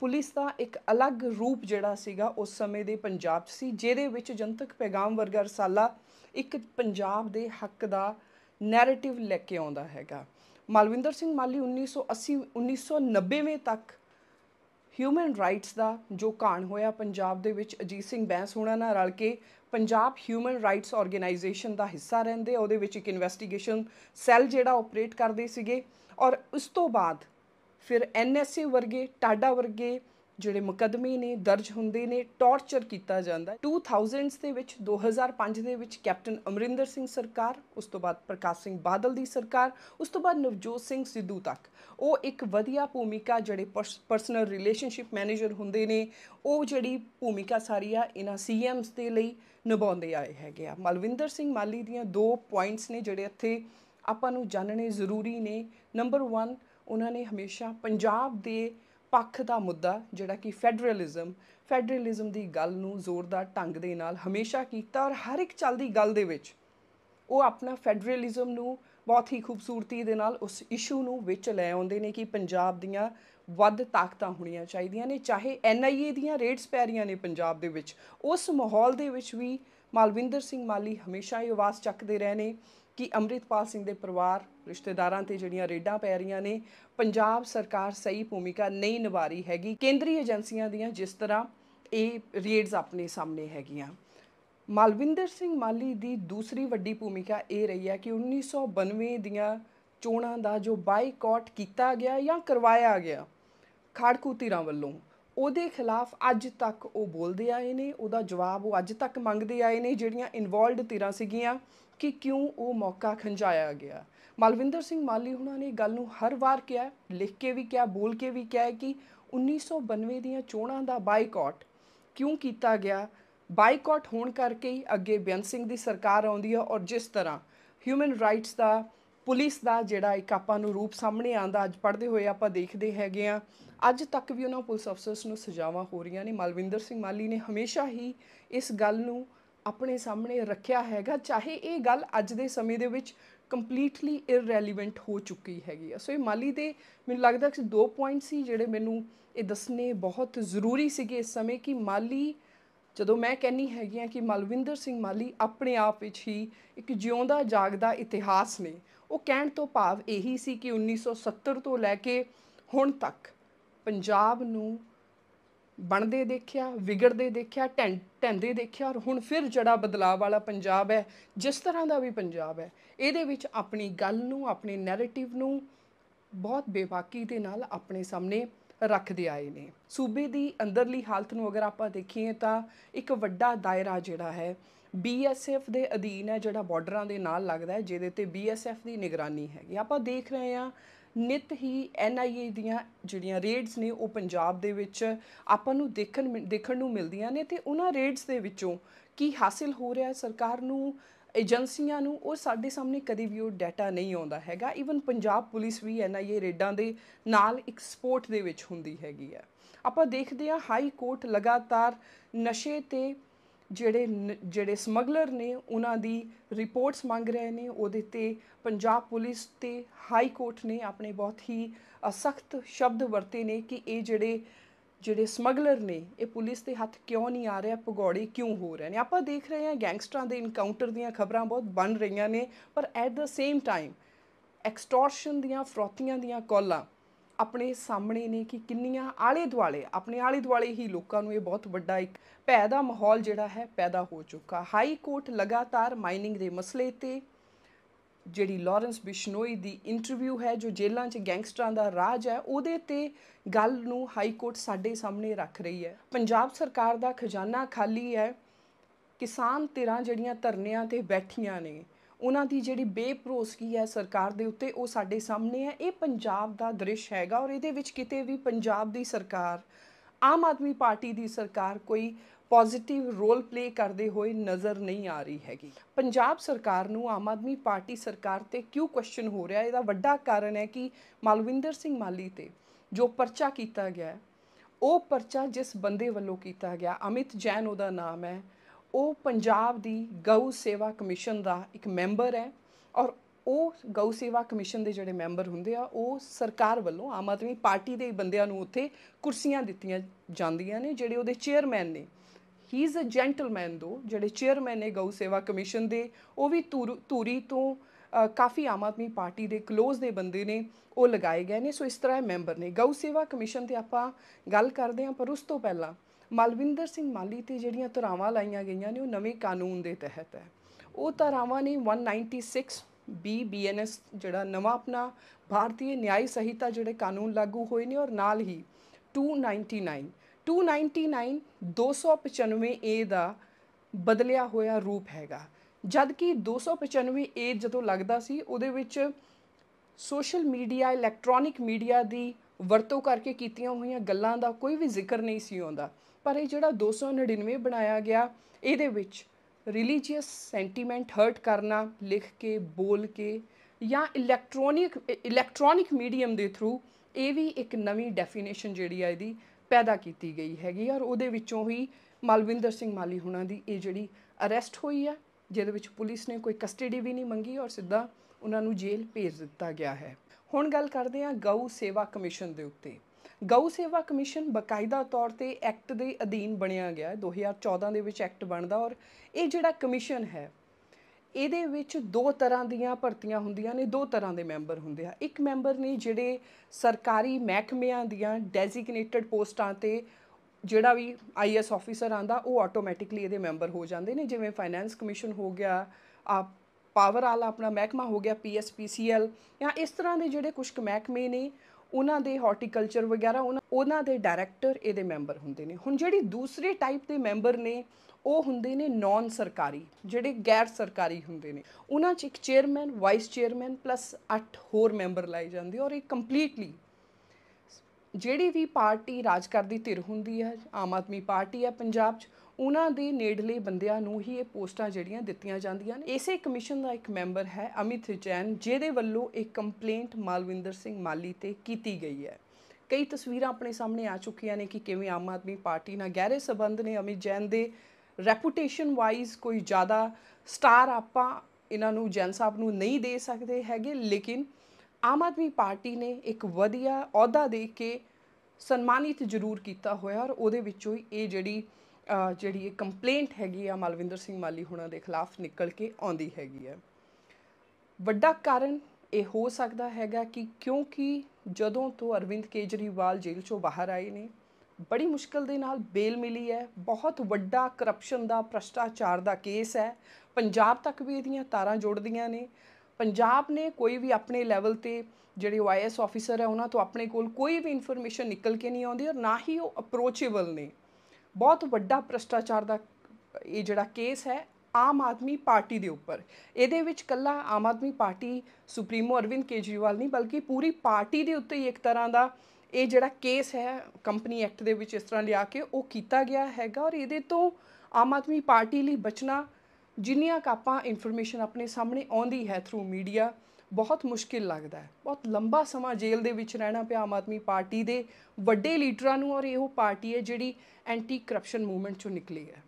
ਪੁਲਿਸ ਦਾ ਇੱਕ ਅਲੱਗ ਰੂਪ ਜਿਹੜਾ ਸੀਗਾ ਉਸ ਸਮੇਂ ਦੇ ਪੰਜਾਬ 'ਚ ਸੀ ਜਿਹਦੇ ਵਿੱਚ ਜਨਤਕ ਪੈਗਾਮ ਵਰਗਾ ਰਸਾਲਾ ਇੱਕ ਪੰਜਾਬ ਦੇ ਹੱਕ ਦਾ ਨੈਰੇਟਿਵ ਲੈ ਕੇ ਆਉਂਦਾ ਹੈਗਾ ਮਲਵਿੰਦਰ ਸਿੰਘ ਮਾਲੀ 1980 1990ਵੇਂ ਤੱਕ ਹਿਊਮਨ ਰਾਈਟਸ ਦਾ ਜੋ ਕਾਣ ਹੋਇਆ ਪੰਜਾਬ ਦੇ ਵਿੱਚ ਅਜੀਤ ਸਿੰਘ ਬੈਂਸ ਹੋਣਾ ਨਾਲ ਰਲ ਕੇ ਪੰਜਾਬ ਹਿਊਮਨ ਰਾਈਟਸ ਆਰਗੇਨਾਈਜੇਸ਼ਨ ਦਾ ਹਿੱਸਾ ਰਹਿੰਦੇ ਉਹਦੇ ਵਿੱਚ ਇੱਕ ਇਨਵੈਸਟੀਗੇਸ਼ਨ ਸੈੱਲ ਜਿਹੜਾ ਆਪਰੇਟ ਕਰਦੇ ਸੀਗੇ ਔਰ ਉਸ ਤੋਂ ਬਾਅਦ ਫਿਰ ਐਨਐਸਏ ਵਰਗੇ ਟਾਡਾ ਵਰਗੇ ਜਿਹੜੇ ਮੁਕਦਮੇ ਨੇ ਦਰਜ ਹੁੰਦੇ ਨੇ ਟੌਰਚਰ ਕੀਤਾ ਜਾਂਦਾ 2000s ਦੇ ਵਿੱਚ 2005 ਦੇ ਵਿੱਚ ਕੈਪਟਨ ਅਮਰਿੰਦਰ ਸਿੰਘ ਸਰਕਾਰ ਉਸ ਤੋਂ ਬਾਅਦ ਪ੍ਰਕਾਸ਼ ਸਿੰਘ ਬਾਦਲ ਦੀ ਸਰਕਾਰ ਉਸ ਤੋਂ ਬਾਅਦ ਨਵਜੋਤ ਸਿੰਘ ਸਿੱਧੂ ਤੱਕ ਉਹ ਇੱਕ ਵਧੀਆ ਭੂਮਿਕਾ ਜਿਹੜੇ ਪਰਸਨਲ ਰਿਲੇਸ਼ਨਸ਼ਿਪ ਮੈਨੇਜਰ ਹੁੰਦੇ ਨੇ ਉਹ ਜਿਹੜੀ ਭੂਮਿਕਾ ਸਾਰੀ ਆ ਇਹਨਾਂ ਸੀਐਮਸ ਦੇ ਲਈ ਨਿਭਾਉਂਦੇ ਆਏ ਹੈਗੇ ਆ ਮਲਵਿੰਦਰ ਸਿੰਘ ਮਾਲੀ ਦੀਆਂ ਦੋ ਪੁਆਇੰਟਸ ਨੇ ਜਿਹੜੇ ਇੱਥੇ ਆਪਾਂ ਨੂੰ ਜਾਣਨੇ ਜ਼ਰੂਰੀ ਨੇ ਨੰਬਰ 1 ਉਹਨਾਂ ਨੇ ਹਮੇਸ਼ਾ ਪੰਜਾਬ ਦੇ ਪੱਖ ਦਾ ਮੁੱਦਾ ਜਿਹੜਾ ਕਿ ਫੈਡਰਲਿਜ਼ਮ ਫੈਡਰਲਿਜ਼ਮ ਦੀ ਗੱਲ ਨੂੰ ਜ਼ੋਰਦਾਰ ਢੰਗ ਦੇ ਨਾਲ ਹਮੇਸ਼ਾ ਕੀਤਾ ਔਰ ਹਰ ਇੱਕ ਚੱਲਦੀ ਗੱਲ ਦੇ ਵਿੱਚ ਉਹ ਆਪਣਾ ਫੈਡਰਲਿਜ਼ਮ ਨੂੰ ਬਹੁਤ ਹੀ ਖੂਬਸੂਰਤੀ ਦੇ ਨਾਲ ਉਸ ਇਸ਼ੂ ਨੂੰ ਵਿੱਚ ਲੈ ਆਉਂਦੇ ਨੇ ਕਿ ਪੰਜਾਬ ਦੀਆਂ ਵੱਧ ਤਾਕਤਾਂ ਹੋਣੀਆਂ ਚਾਹੀਦੀਆਂ ਨੇ ਚਾਹੇ ਐਨਆਈਏ ਦੀਆਂ ਰੇਟਸ ਪੈ ਰਹੀਆਂ ਨੇ ਪੰਜਾਬ ਦੇ ਵਿੱਚ ਉਸ ਮਾਹੌਲ ਦੇ ਵਿੱਚ ਵੀ ਮਾਲਵਿੰਦਰ ਸਿੰਘ ਮਾਲੀ ਹਮੇਸ਼ਾ ਇਹ ਆਵਾਜ਼ ਚੱਕਦੇ ਰਹੇ ਨੇ ਕਿ ਅਮਰਿਤਪਾਲ ਸਿੰਘ ਦੇ ਪਰਿਵਾਰ ਰਿਸ਼ਤੇਦਾਰਾਂ ਤੇ ਜਿਹੜੀਆਂ ਰੇਡਾਂ ਪੈ ਰਹੀਆਂ ਨੇ ਪੰਜਾਬ ਸਰਕਾਰ ਸਹੀ ਭੂਮਿਕਾ ਨਹੀਂ ਨਿਭਾਰੀ ਹੈਗੀ ਕੇਂਦਰੀ ਏਜੰਸੀਆਂ ਦੀਆਂ ਜਿਸ ਤਰ੍ਹਾਂ ਇਹ ਰੇਡਸ ਆਪਣੇ ਸਾਹਮਣੇ ਹੈਗੀਆਂ ਮਾਲਵਿੰਦਰ ਸਿੰਘ ਮਾਲੀ ਦੀ ਦੂਸਰੀ ਵੱਡੀ ਭੂਮਿਕਾ ਇਹ ਰਹੀ ਹੈ ਕਿ 1992 ਦੀਆਂ ਚੋਣਾਂ ਦਾ ਜੋ ਬਾਈਕਾਟ ਕੀਤਾ ਗਿਆ ਜਾਂ ਕਰਵਾਇਆ ਗਿਆ ਖੜਕੂ ਧਿਰਾਂ ਵੱਲੋਂ ਉਹਦੇ ਖਿਲਾਫ ਅੱਜ ਤੱਕ ਉਹ ਬੋਲਦੇ ਆਏ ਨੇ ਉਹਦਾ ਜਵਾਬ ਉਹ ਅੱਜ ਤੱਕ ਮੰਗਦੇ ਆਏ ਨੇ ਜਿਹੜੀਆਂ ਇਨਵੋਲਡ ਧਿਰਾਂ ਸੀਗੀਆਂ ਕਿ ਕਿਉਂ ਉਹ ਮੌਕਾ ਖੰਜਾਇਆ ਗਿਆ ਮਲਵਿੰਦਰ ਸਿੰਘ ਮਾਲੀ ਹੁਣਾਂ ਨੇ ਗੱਲ ਨੂੰ ਹਰ ਵਾਰ ਕਿਹਾ ਲਿਖ ਕੇ ਵੀ ਕਿਹਾ ਬੋਲ ਕੇ ਵੀ ਕਿਹਾ ਕਿ 1992 ਦੀਆਂ ਚੋਣਾਂ ਦਾ ਬਾਈਕਾਟ ਕਿਉਂ ਕੀਤਾ ਗਿਆ ਬਾਈਕਾਟ ਹੋਣ ਕਰਕੇ ਹੀ ਅੱਗੇ ਬਿਆਨ ਸਿੰਘ ਦੀ ਸਰਕਾਰ ਆਉਂਦੀ ਹੈ ਔਰ ਜਿਸ ਤਰ੍ਹਾਂ ਹਿਊਮਨ ਰਾਈਟਸ ਦਾ ਪੁਲਿਸ ਦਾ ਜਿਹੜਾ ਇੱਕ ਆਪਾਂ ਨੂੰ ਰੂਪ ਸਾਹਮਣੇ ਆਂਦਾ ਅੱਜ ਪੜਦੇ ਹੋਏ ਆਪਾਂ ਦੇਖਦੇ ਹੈਗੇ ਆ ਅੱਜ ਤੱਕ ਵੀ ਉਹਨਾਂ ਪੁਲਿਸ ਅਫਸਰਸ ਨੂੰ ਸਜ਼ਾਵਾਂ ਹੋ ਰਹੀਆਂ ਨੇ ਮਲਵਿੰਦਰ ਸਿੰਘ ਮਾਲੀ ਨੇ ਹਮੇਸ਼ਾ ਹੀ ਇਸ ਗੱਲ ਨੂੰ ਆਪਣੇ ਸਾਹਮਣੇ ਰੱਖਿਆ ਹੈਗਾ ਚਾਹੇ ਇਹ ਗੱਲ ਅੱਜ ਦੇ ਸਮੇਂ ਦੇ ਵਿੱਚ ਕੰਪਲੀਟਲੀ ਇਰਰੈਲੀਵੈਂਟ ਹੋ ਚੁੱਕੀ ਹੈਗੀ ਸੋ ਇਹ ਮਾਲੀ ਦੇ ਮੈਨੂੰ ਲੱਗਦਾ ਕਿ ਦੋ ਪੁਆਇੰਟ ਸੀ ਜਿਹੜੇ ਮੈਨੂੰ ਇਹ ਦੱਸਣੇ ਬਹੁਤ ਜ਼ਰੂਰੀ ਸੀਗੇ ਇਸ ਸਮੇਂ ਕਿ ਮਾਲੀ ਜਦੋਂ ਮੈਂ ਕਹਿੰਨੀ ਹੈਗੀ ਆ ਕਿ ਮਲਵਿੰਦਰ ਸਿੰਘ ਮਾਲੀ ਆਪਣੇ ਆਪ ਵਿੱਚ ਹੀ ਇੱਕ ਜਿਉਂਦਾ ਜਾਗਦਾ ਇਤਿਹਾਸ ਨੇ ਉਹ ਕਹਿਣ ਤੋਂ ਭਾਵ ਇਹੀ ਸੀ ਕਿ 1970 ਤੋਂ ਲੈ ਕੇ ਹੁਣ ਤੱਕ ਪੰਜਾਬ ਨੂੰ ਬਣਦੇ ਦੇਖਿਆ ਵਿਗੜਦੇ ਦੇਖਿਆ ਟੈਂਦੇ ਦੇਖਿਆ ਔਰ ਹੁਣ ਫਿਰ ਜਿਹੜਾ ਬਦਲਾਅ ਵਾਲਾ ਪੰਜਾਬ ਹੈ ਜਿਸ ਤਰ੍ਹਾਂ ਦਾ ਵੀ ਪੰਜਾਬ ਹੈ ਇਹਦੇ ਵਿੱਚ ਆਪਣੀ ਗੱਲ ਨੂੰ ਆਪਣੇ ਨੈਰੇਟਿਵ ਨੂੰ ਬਹੁਤ ਬੇਵਾਕੀ ਦੇ ਨਾਲ ਆਪਣੇ ਸਾਹਮਣੇ ਰੱਖਦੇ ਆਏ ਨੇ ਸੂਬੇ ਦੀ ਅੰਦਰਲੀ ਹਾਲਤ ਨੂੰ ਅਗਰ ਆਪਾਂ ਦੇਖੀਏ ਤਾਂ ਇੱਕ ਵੱਡਾ ਦਾਇਰਾ ਜਿਹੜਾ ਹੈ ਬੀਐਸਐਫ ਦੇ ਅਧੀਨ ਹੈ ਜਿਹੜਾ ਬਾਰਡਰਾਂ ਦੇ ਨਾਲ ਲੱਗਦਾ ਹੈ ਜਿਹਦੇ ਤੇ ਬੀਐਸਐਫ ਦੀ ਨਿਗਰਾਨੀ ਹੈਗੀ ਆਪਾਂ ਦੇਖ ਰਹੇ ਹਾਂ ਨਿਤ ਹੀ ਐਨਆਈਏ ਦੀਆਂ ਜਿਹੜੀਆਂ ਰੇਡਸ ਨੇ ਉਹ ਪੰਜਾਬ ਦੇ ਵਿੱਚ ਆਪਾਂ ਨੂੰ ਦੇਖਣ ਦੇਖਣ ਨੂੰ ਮਿਲਦੀਆਂ ਨੇ ਤੇ ਉਹਨਾਂ ਰੇਡਸ ਦੇ ਵਿੱਚੋਂ ਕੀ ਹਾਸਿਲ ਹੋ ਰਿਹਾ ਸਰਕਾਰ ਨੂੰ ਏਜੰਸੀਆਂ ਨੂੰ ਉਹ ਸਾਡੇ ਸਾਹਮਣੇ ਕਦੀ ਵੀ ਉਹ ਡਾਟਾ ਨਹੀਂ ਆਉਂਦਾ ਹੈਗਾ ਇਵਨ ਪੰਜਾਬ ਪੁਲਿਸ ਵੀ ਐਨਆਈਏ ਰੇਡਾਂ ਦੇ ਨਾਲ ਇੱਕ ਸਪੋਰਟ ਦੇ ਵਿੱਚ ਹੁੰਦੀ ਹੈਗੀ ਆ ਆਪਾਂ ਦੇਖਦੇ ਆ ਹਾਈ ਕੋਰਟ ਲਗਾਤਾਰ ਨਸ਼ੇ ਤੇ ਜਿਹੜੇ ਜਿਹੜੇ ਸਮਗਲਰ ਨੇ ਉਹਨਾਂ ਦੀ ਰਿਪੋਰਟਸ ਮੰਗ ਰਹੇ ਨੇ ਉਹਦੇ ਤੇ ਪੰਜਾਬ ਪੁਲਿਸ ਤੇ ਹਾਈ ਕੋਰਟ ਨੇ ਆਪਣੇ ਬਹੁਤ ਹੀ ਸਖਤ ਸ਼ਬਦ ਵਰਤੇ ਨੇ ਕਿ ਇਹ ਜਿਹੜੇ ਜਿਹੜੇ ਸਮਗਲਰ ਨੇ ਇਹ ਪੁਲਿਸ ਦੇ ਹੱਥ ਕਿਉਂ ਨਹੀਂ ਆ ਰਿਹਾ ਪਗੌੜੇ ਕਿਉਂ ਹੋ ਰਹੇ ਨੇ ਆਪਾਂ ਦੇਖ ਰਹੇ ਹਾਂ ਗੈਂਗਸਟਰਾਂ ਦੇ ਇਨਕਾਊਂਟਰ ਦੀਆਂ ਖਬਰਾਂ ਬਹੁਤ ਬਣ ਰਹੀਆਂ ਨੇ ਪਰ at the same time extortion ਦੀਆਂ ਫਰੋਤੀਆਂ ਦੀਆਂ ਕਾਲਾਂ ਆਪਣੇ ਸਾਹਮਣੇ ਨੇ ਕਿ ਕਿੰਨੀਆਂ ਆਲੇ ਦੁਆਲੇ ਆਪਣੇ ਆਲੇ ਦੁਆਲੇ ਹੀ ਲੋਕਾਂ ਨੂੰ ਇਹ ਬਹੁਤ ਵੱਡਾ ਇੱਕ ਭੈ ਦਾ ਮਾਹੌਲ ਜਿਹੜਾ ਹੈ ਪੈਦਾ ਹੋ ਚੁੱਕਾ ਹਾਈ ਕੋਰਟ ਲਗਾਤਾਰ ਮਾਈਨਿੰਗ ਦੇ ਮਸਲੇ ਤੇ ਜਿਹੜੀ ਲਾਰੈਂਸ ਬਿਸ਼ਨੋਈ ਦੀ ਇੰਟਰਵਿਊ ਹੈ ਜੋ ਜੇਲ੍ਹਾਂ 'ਚ ਗੈਂਗਸਟਰਾਂ ਦਾ ਰਾਜ ਹੈ ਉਹਦੇ ਤੇ ਗੱਲ ਨੂੰ ਹਾਈ ਕੋਰਟ ਸਾਡੇ ਸਾਹਮਣੇ ਰੱਖ ਰਹੀ ਹੈ ਪੰਜਾਬ ਸਰਕਾਰ ਦਾ ਖਜ਼ਾਨਾ ਖਾਲੀ ਹੈ ਕਿਸਾਨ ਧਿਰਾਂ ਜਿਹੜੀਆਂ ਧਰਨਿਆਂ ਤੇ ਬੈਠੀਆਂ ਨੇ ਉਹਨਾਂ ਦੀ ਜਿਹੜੀ ਬੇਪਰੋਸਗੀ ਹੈ ਸਰਕਾਰ ਦੇ ਉੱਤੇ ਉਹ ਸਾਡੇ ਸਾਹਮਣੇ ਹੈ ਇਹ ਪੰਜਾਬ ਦਾ ਦ੍ਰਿਸ਼ ਹੈਗਾ ਔਰ ਇਹਦੇ ਵਿੱਚ ਕਿਤੇ ਵੀ ਪੰਜਾਬ ਦੀ ਸਰਕਾਰ ਆਮ ਆਦਮੀ ਪਾਰਟੀ ਦੀ ਸਰਕਾਰ ਕੋਈ ਪੋਜ਼ਿਟਿਵ ਰੋਲ ਪਲੇ ਕਰਦੇ ਹੋਏ ਨਜ਼ਰ ਨਹੀਂ ਆ ਰਹੀ ਹੈਗੀ ਪੰਜਾਬ ਸਰਕਾਰ ਨੂੰ ਆਮ ਆਦਮੀ ਪਾਰਟੀ ਸਰਕਾਰ ਤੇ ਕਿਉਂ ਕੁਐਸਚਨ ਹੋ ਰਿਹਾ ਇਹਦਾ ਵੱਡਾ ਕਾਰਨ ਹੈ ਕਿ ਮਲਵਿੰਦਰ ਸਿੰਘ ਮਾਲੀ ਤੇ ਜੋ ਪਰਚਾ ਕੀਤਾ ਗਿਆ ਉਹ ਪਰਚਾ ਜਿਸ ਬੰਦੇ ਵੱਲੋਂ ਕੀਤਾ ਗਿਆ ਅਮਿਤ ਜੈਨ ਉਹਦਾ ਨਾਮ ਹੈ ਉਹ ਪੰਜਾਬ ਦੀ ਗਊ ਸੇਵਾ ਕਮਿਸ਼ਨ ਦਾ ਇੱਕ ਮੈਂਬਰ ਹੈ ਔਰ ਉਹ ਗਊ ਸੇਵਾ ਕਮਿਸ਼ਨ ਦੇ ਜਿਹੜੇ ਮੈਂਬਰ ਹੁੰਦੇ ਆ ਉਹ ਸਰਕਾਰ ਵੱਲੋਂ ਆਮ ਆਦਮੀ ਪਾਰਟੀ ਦੇ ਬੰਦਿਆਂ ਨੂੰ ਉੱਥੇ ਕੁਰਸੀਆਂ ਦਿੱਤੀਆਂ ਜਾਂਦੀਆਂ ਨੇ ਜਿਹੜੇ ਉਹਦੇ ਚੇਅਰਮੈਨ ਨੇ ਹੀ ਇਜ਼ ਅ ਜੈਂਟਲਮੈਨ ਦੋ ਜਿਹੜੇ ਚੇਅਰਮੈਨ ਨੇ ਗਊ ਸੇਵਾ ਕਮਿਸ਼ਨ ਦੇ ਉਹ ਵੀ ਧੂਰੀ ਤੋਂ ਕਾਫੀ ਆਮ ਆਦਮੀ ਪਾਰਟੀ ਦੇ ক্লোਜ਼ ਦੇ ਬੰਦੇ ਨੇ ਉਹ ਲਗਾਏ ਗਏ ਨੇ ਸੋ ਇਸ ਤਰ੍ਹਾਂ ਮੈਂਬਰ ਨੇ ਗਊ ਸੇਵਾ ਕਮਿਸ਼ਨ ਤੇ ਆਪਾਂ ਗੱਲ ਕਰਦੇ ਆਂ ਪਰ ਉਸ ਤੋਂ ਪਹਿਲਾਂ ਮਲਵਿੰਦਰ ਸਿੰਘ ਮਾਲੀ ਤੇ ਜਿਹੜੀਆਂ ਧਰਾਵਾਂ ਲਾਈਆਂ ਗਈਆਂ ਨੇ ਉਹ ਨਵੇਂ ਕਾਨੂੰਨ ਦੇ ਤਹਿਤ ਹੈ ਉਹ ਧਰਾਵਾਂ ਨੇ 196 ਬੀ ਬੀਐਨਐਸ ਜਿਹੜਾ ਨਵਾਂ ਆਪਣਾ ਭਾਰਤੀ ਨਿਆਇ ਸਹਿਤਾ ਜਿਹੜੇ ਕਾਨੂੰਨ ਲਾਗੂ ਹੋਏ ਨੇ ਔਰ ਨਾਲ ਹੀ 299 299 295 ਏ ਦਾ ਬਦਲਿਆ ਹੋਇਆ ਰੂਪ ਹੈਗਾ ਜਦ ਕਿ 295 ਏ ਜਦੋਂ ਲੱਗਦਾ ਸੀ ਉਹਦੇ ਵਿੱਚ ਸੋਸ਼ਲ ਮੀਡੀਆ ਇਲੈਕਟ੍ਰੋਨਿਕ ਮੀਡੀਆ ਦੀ ਵਰਤੋਂ ਕਰਕੇ ਕੀਤੀਆਂ ਹੋਈਆਂ ਗੱਲਾਂ ਦਾ ਕੋਈ ਵੀ ਜ਼ਿਕਰ ਨਹੀਂ ਸੀ ਆਉਂਦਾ ਪਰ ਇਹ ਜਿਹੜਾ 299 ਬਣਾਇਆ ਗਿਆ ਇਹਦੇ ਵਿੱਚ ਰਿਲੀਜੀਅਸ ਸੈਂਟੀਮੈਂਟ ਹਰਟ ਕਰਨਾ ਲਿਖ ਕੇ ਬੋਲ ਕੇ ਜਾਂ ਇਲੈਕਟ੍ਰੋਨਿਕ ਇਲੈਕਟ੍ਰੋਨਿਕ ਮੀਡੀਅਮ ਦੇ ਥਰੂ ਇਹ ਵੀ ਇੱਕ ਨਵੀਂ ਡੈਫੀਨੇਸ਼ਨ ਜਿਹੜੀ ਆ ਇਹਦੀ ਪੈਦਾ ਕੀਤੀ ਗਈ ਹੈਗੀ ਔਰ ਉਹਦੇ ਵਿੱਚੋਂ ਹੀ ਮਲਵਿੰਦਰ ਸਿੰਘ ਮਾਲੀ ਹੁਣਾਂ ਦੀ ਇਹ ਜਿਹੜੀ ਅਰੈਸਟ ਹੋਈ ਆ ਜਿਹਦੇ ਵਿੱਚ ਪੁਲਿਸ ਨੇ ਕੋਈ ਕਸਟਡੀ ਵੀ ਨਹੀਂ ਮੰਗੀ ਔਰ ਸਿੱਧਾ ਉਹਨਾਂ ਨੂੰ ਜੇਲ੍ਹ ਭੇਜ ਦਿੱਤਾ ਗਿਆ ਹੈ ਹੁਣ ਗੱਲ ਕਰਦੇ ਹਾਂ ਗਊ ਸੇਵਾ ਕਮਿਸ਼ਨ ਦੇ ਉੱਤੇ ਗਊ ਸੇਵਾ ਕਮਿਸ਼ਨ ਬਕਾਇਦਾ ਤੌਰ ਤੇ ਐਕਟ ਦੇ ਅਧੀਨ ਬਣਿਆ ਗਿਆ 2014 ਦੇ ਵਿੱਚ ਐਕਟ ਬਣਦਾ ਔਰ ਇਹ ਜਿਹੜਾ ਕਮਿਸ਼ਨ ਹੈ ਇਹਦੇ ਵਿੱਚ ਦੋ ਤਰ੍ਹਾਂ ਦੀਆਂ ਭਰਤੀਆਂ ਹੁੰਦੀਆਂ ਨੇ ਦੋ ਤਰ੍ਹਾਂ ਦੇ ਮੈਂਬਰ ਹੁੰਦੇ ਆ ਇੱਕ ਮੈਂਬਰ ਨੇ ਜਿਹੜੇ ਸਰਕਾਰੀ ਮਹਿਕਮਿਆਂ ਦੀਆਂ ਡੈਜ਼ਿਗਨੇਟਡ ਪੋਸਟਾਂ ਤੇ ਜਿਹੜਾ ਵੀ ਆਈਐਸ ਆਫੀਸਰ ਆਂਦਾ ਉਹ ਆਟੋਮੈਟਿਕਲੀ ਇਹਦੇ ਮੈਂਬਰ ਹੋ ਜਾਂਦੇ ਨੇ ਜਿਵੇਂ ਫਾਈਨੈਂਸ ਕਮਿਸ਼ਨ ਹੋ ਗਿਆ ਆ ਪਾਵਰ ਵਾਲਾ ਆਪਣਾ ਮਹਿਕਮਾ ਹੋ ਗਿਆ ਪੀਐਸਪੀਸੀਐਲ ਜਾਂ ਇਸ ਤਰ੍ਹਾਂ ਦੇ ਜਿਹੜੇ ਕੁਝ ਮਹਿਕਮੇ ਨੇ ਉਹਨਾਂ ਦੇ ਹਾਰਟੀਕਲਚਰ ਵਗੈਰਾ ਉਹਨਾਂ ਦੇ ਡਾਇਰੈਕਟਰ ਇਹਦੇ ਮੈਂਬਰ ਹੁੰਦੇ ਨੇ ਹੁਣ ਜਿਹੜੀ ਦੂਸਰੇ ਟਾਈਪ ਦੇ ਮੈਂਬਰ ਨੇ ਉਹ ਹੁੰਦੇ ਨੇ ਨਾਨ ਸਰਕਾਰੀ ਜਿਹੜੇ ਗੈਰ ਸਰਕਾਰੀ ਹੁੰਦੇ ਨੇ ਉਹਨਾਂ 'ਚ ਇੱਕ ਚੇਅਰਮੈਨ ਵਾਈਸ ਚੇਅਰਮੈਨ ਪਲੱਸ 8 ਹੋਰ ਮੈਂਬਰ ਲਾਏ ਜਾਂਦੇ ਔਰ ਇਹ ਕੰਪਲੀਟਲੀ ਜਿਹੜੀ ਵੀ ਪਾਰਟੀ ਰਾਜ ਕਰਦੀ ਧਿਰ ਹੁੰਦੀ ਹੈ ਆਮ ਆਦਮੀ ਪਾਰਟੀ ਹੈ ਪੰਜਾਬ 'ਚ ਉਹਨਾਂ ਦੇ ਨੇੜਲੇ ਬੰਦਿਆਂ ਨੂੰ ਹੀ ਇਹ ਪੋਸਟਾਂ ਜਿਹੜੀਆਂ ਦਿੱਤੀਆਂ ਜਾਂਦੀਆਂ ਨੇ ਇਸੇ ਕਮਿਸ਼ਨ ਦਾ ਇੱਕ ਮੈਂਬਰ ਹੈ ਅਮਿਤ ਜੈਨ ਜਿਹਦੇ ਵੱਲੋਂ ਇੱਕ ਕੰਪਲੇਂਟ ਮਾਲਵਿੰਦਰ ਸਿੰਘ ਮਾਲੀ ਤੇ ਕੀਤੀ ਗਈ ਹੈ ਕਈ ਤਸਵੀਰਾਂ ਆਪਣੇ ਸਾਹਮਣੇ ਆ ਚੁੱਕੀਆਂ ਨੇ ਕਿ ਕਿਵੇਂ ਆਮ ਆਦਮੀ ਪਾਰਟੀ ਨਾਲ ਗਹਿਰੇ ਸਬੰਧ ਨੇ ਅਮਿਤ ਜੈਨ ਦੇ ਰੈਪੂਟੇਸ਼ਨ ਵਾਈਜ਼ ਕੋਈ ਜ਼ਿਆਦਾ ਸਟਾਰ ਆਪਾਂ ਇਹਨਾਂ ਨੂੰ ਜੈਨ ਸਾਹਿਬ ਨੂੰ ਨਹੀਂ ਦੇ ਸਕਦੇ ਹੈਗੇ ਲੇਕਿਨ ਆਮ ਆਦਮੀ ਪਾਰਟੀ ਨੇ ਇੱਕ ਵਧੀਆ ਅਹੁਦਾ ਦੇ ਕੇ ਸਨਮਾਨਿਤ ਜ਼ਰੂਰ ਕੀਤਾ ਹੋਇਆ ਔਰ ਉਹਦੇ ਵਿੱਚੋਂ ਹੀ ਇਹ ਜਿਹੜੀ ਜਿਹੜੀ ਇਹ ਕੰਪਲੇਂਟ ਹੈਗੀ ਆ ਮਲਵਿੰਦਰ ਸਿੰਘ ਮਾਲੀ ਹੁਣਾਂ ਦੇ ਖਿਲਾਫ ਨਿਕਲ ਕੇ ਆਉਂਦੀ ਹੈਗੀ ਹੈ ਵੱਡਾ ਕਾਰਨ ਇਹ ਹੋ ਸਕਦਾ ਹੈਗਾ ਕਿ ਕਿਉਂਕਿ ਜਦੋਂ ਤੋਂ ਅਰਵਿੰਦ ਕੇਜਰੀਵਾਲ ਜੇਲ੍ਹ ਚੋਂ ਬਾਹਰ ਆਏ ਨੇ ਬੜੀ ਮੁਸ਼ਕਲ ਦੇ ਨਾਲ ਬੇਲ ਮਿਲੀ ਹੈ ਬਹੁਤ ਵੱਡਾ ਕਰਪਸ਼ਨ ਦਾ ਭ੍ਰਸ਼ਟਾਚਾਰ ਦਾ ਕੇਸ ਹੈ ਪੰਜਾਬ ਤੱਕ ਵੀ ਇਹਦੀਆਂ ਤਾਰਾਂ ਜੋੜਦੀਆਂ ਨੇ ਪੰਜਾਬ ਨੇ ਕੋਈ ਵੀ ਆਪਣੇ ਲੈਵਲ ਤੇ ਜਿਹੜੇ ਵਾਈਐਸ ਆਫੀਸਰ ਹੈ ਉਹਨਾਂ ਤੋਂ ਆਪਣੇ ਕੋਲ ਕੋਈ ਵੀ ਇਨਫੋਰਮੇਸ਼ਨ ਨਿਕਲ ਕੇ ਨਹੀਂ ਆਉਂਦੀ ਔਰ ਨਾ ਹੀ ਉਹ ਅਪਰੋਚੇਬਲ ਨੇ ਬਹੁਤ ਵੱਡਾ ਭ੍ਰਸ਼ਟਾਚਾਰ ਦਾ ਇਹ ਜਿਹੜਾ ਕੇਸ ਹੈ ਆਮ ਆਦਮੀ ਪਾਰਟੀ ਦੇ ਉੱਪਰ ਇਹਦੇ ਵਿੱਚ ਕੱਲਾ ਆਮ ਆਦਮੀ ਪਾਰਟੀ ਸੁਪਰੀਮੋ ਅਰਵਿੰਦ ਕੇਜਰੀਵਾਲ ਨਹੀਂ ਬਲਕਿ ਪੂਰੀ ਪਾਰਟੀ ਦੇ ਉੱਤੇ ਇੱਕ ਤਰ੍ਹਾਂ ਦਾ ਇਹ ਜਿਹੜਾ ਕੇਸ ਹੈ ਕੰਪਨੀ ਐਕਟ ਦੇ ਵਿੱਚ ਇਸ ਤਰ੍ਹਾਂ ਲਿਆ ਕੇ ਉਹ ਕੀਤਾ ਗਿਆ ਹੈਗਾ ਔਰ ਇਹਦੇ ਤੋਂ ਆਮ ਆਦਮੀ ਪਾਰਟੀ ਲਈ ਬਚਣਾ ਜਿੰਨੀਆਂ ਕੁ ਆਪਾਂ ਇਨਫੋਰਮੇਸ਼ਨ ਆਪਣੇ ਸਾਹਮਣੇ ਆਉਂਦੀ ਹੈ ਥਰੂ ਮੀਡੀਆ ਬਹੁਤ ਮੁਸ਼ਕਿਲ ਲੱਗਦਾ ਹੈ ਬਹੁਤ ਲੰਬਾ ਸਮਾਂ ਜੇਲ੍ਹ ਦੇ ਵਿੱਚ ਰਹਿਣਾ ਪਿਆ ਆਮ ਆਦਮੀ ਪਾਰਟੀ ਦੇ ਵੱਡੇ ਲੀਡਰਾਂ ਨੂੰ ਔਰ ਇਹੋ ਪਾਰਟੀ ਹੈ ਜਿਹੜੀ ਐਂਟੀ ਕਰਪਸ਼ਨ ਮੂਵਮੈਂਟ ਚੋਂ ਨਿਕਲੀ ਹੈ